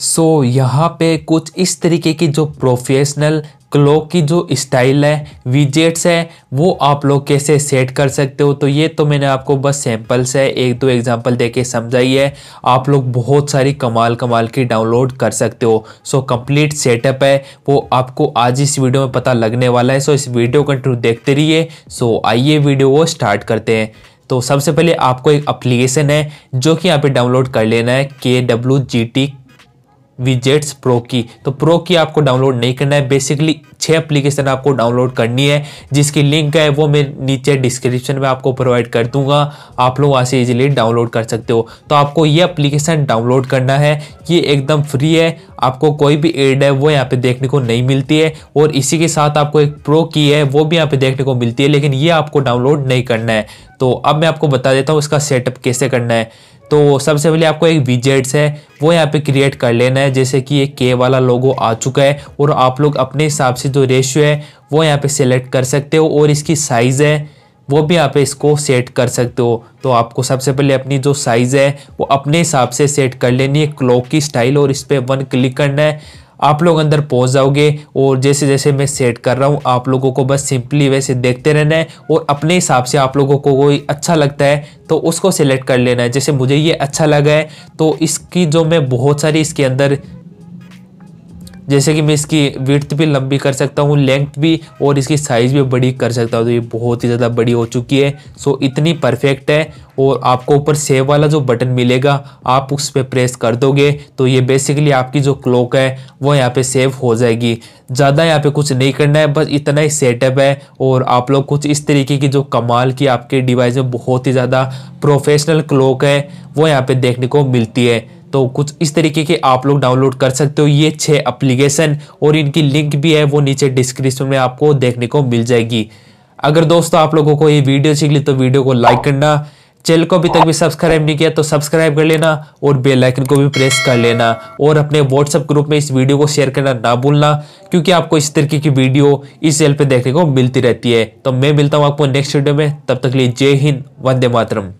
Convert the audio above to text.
सो so, यहाँ पे कुछ इस तरीके की जो प्रोफेशनल क्लॉक की जो स्टाइल है विजेट्स है वो आप लोग कैसे सेट कर सकते हो तो ये तो मैंने आपको बस सैम्पल्स है एक दो एग्जांपल देके समझाई है आप लोग बहुत सारी कमाल कमाल की डाउनलोड कर सकते हो सो कंप्लीट सेटअप है वो आपको आज इस वीडियो में पता लगने वाला है सो इस वीडियो कंटिन्यू देखते रहिए सो आइए वीडियो को स्टार्ट करते हैं तो सबसे पहले आपको एक अप्लीकेशन है जो कि यहाँ पे डाउनलोड कर लेना है के W G T widgets pro की तो प्रो की आपको डाउनलोड नहीं करना है बेसिकली छः एप्लीकेशन आपको डाउनलोड करनी है जिसकी लिंक है वो मैं नीचे डिस्क्रिप्शन में आपको प्रोवाइड कर दूंगा आप लोग वहाँ से ईजिली डाउनलोड कर सकते हो तो आपको ये एप्लीकेशन डाउनलोड करना है ये एकदम फ्री है आपको कोई भी एड है वो यहाँ पे देखने को नहीं मिलती है और इसी के साथ आपको एक प्रो की है वो भी यहाँ पे देखने को मिलती है लेकिन ये आपको डाउनलोड नहीं करना है तो अब मैं आपको बता देता हूँ इसका सेटअप कैसे करना है तो सबसे पहले आपको एक विजेट्स है वो यहाँ पे क्रिएट कर लेना है जैसे कि ये के वाला लोगो आ चुका है और आप लोग अपने हिसाब से जो रेशियो है वो यहाँ पे सेलेक्ट कर सकते हो और इसकी साइज़ है वो भी यहाँ पे इसको सेट कर सकते हो तो आपको सबसे पहले अपनी जो साइज़ है वो अपने हिसाब से सेट कर लेनी है क्लॉक की स्टाइल और इस पर वन क्लिक करना है आप लोग अंदर पहुंच जाओगे और जैसे जैसे मैं सेट कर रहा हूँ आप लोगों को बस सिंपली वैसे देखते रहना है और अपने हिसाब से आप लोगों को कोई अच्छा लगता है तो उसको सेलेक्ट कर लेना है जैसे मुझे ये अच्छा लगा है तो इसकी जो मैं बहुत सारी इसके अंदर जैसे कि मैं इसकी विर्थ भी लंबी कर सकता हूँ लेंथ भी और इसकी साइज़ भी बड़ी कर सकता हूँ तो ये बहुत ही ज़्यादा बड़ी हो चुकी है सो इतनी परफेक्ट है और आपको ऊपर सेव वाला जो बटन मिलेगा आप उस पर प्रेस कर दोगे तो ये बेसिकली आपकी जो क्लॉक है वो यहाँ पे सेव हो जाएगी ज़्यादा यहाँ पे कुछ नहीं करना है बस इतना ही सेटअप है और आप लोग कुछ इस तरीके की जो कमाल की आपके डिवाइस में बहुत ही ज़्यादा प्रोफेशनल क्लॉक है वो यहाँ पे देखने को मिलती है तो कुछ इस तरीके के आप लोग डाउनलोड कर सकते हो ये छः अप्लीकेशन और इनकी लिंक भी है वो नीचे डिस्क्रिप्शन में आपको देखने को मिल जाएगी अगर दोस्तों आप लोगों को ये वीडियो अच्छी लगी तो वीडियो को लाइक करना चैनल को अभी तक भी सब्सक्राइब नहीं किया तो सब्सक्राइब कर लेना और बेल आइकन को भी प्रेस कर लेना और अपने व्हाट्सएप ग्रुप में इस वीडियो को शेयर करना ना भूलना क्योंकि आपको इस तरीके की वीडियो इस चैनल पे देखने को मिलती रहती है तो मैं मिलता हूँ आपको नेक्स्ट वीडियो में तब तक लिए जय हिंद वंदे मातरम